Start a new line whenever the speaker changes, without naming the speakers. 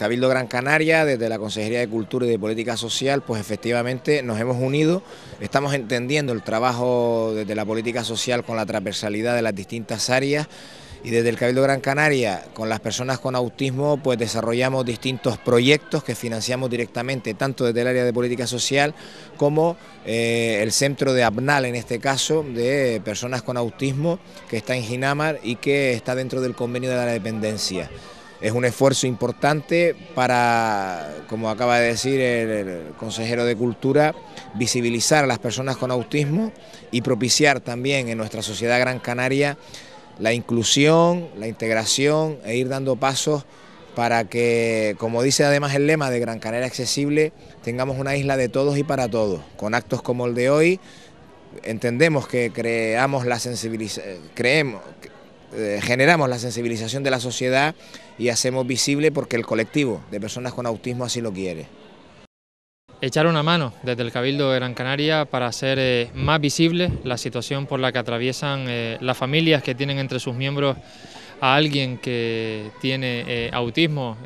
Cabildo Gran Canaria, desde la Consejería de Cultura y de Política Social, pues efectivamente nos hemos unido, estamos entendiendo el trabajo desde la política social con la transversalidad de las distintas áreas y desde el Cabildo Gran Canaria con las personas con autismo pues desarrollamos distintos proyectos que financiamos directamente tanto desde el área de política social como eh, el centro de ABNAL en este caso de personas con autismo que está en Ginamar y que está dentro del convenio de la dependencia es un esfuerzo importante para, como acaba de decir el, consejero de Cultura, visibilizar a las personas con autismo y propiciar también en nuestra sociedad gran canaria la inclusión, la integración e ir dando pasos para que, como dice además el lema de Gran Canaria Accesible, tengamos una isla de todos y para todos. Con actos como el de hoy, entendemos que creamos la sensibilización, creemos, eh, generamos la sensibilización de la sociedad y hacemos visible porque el colectivo de personas con autismo así lo quiere.
Echar una mano desde el Cabildo de Gran Canaria para hacer eh, más visible la situación por la que atraviesan eh, las familias que tienen entre sus miembros a alguien que tiene autismo.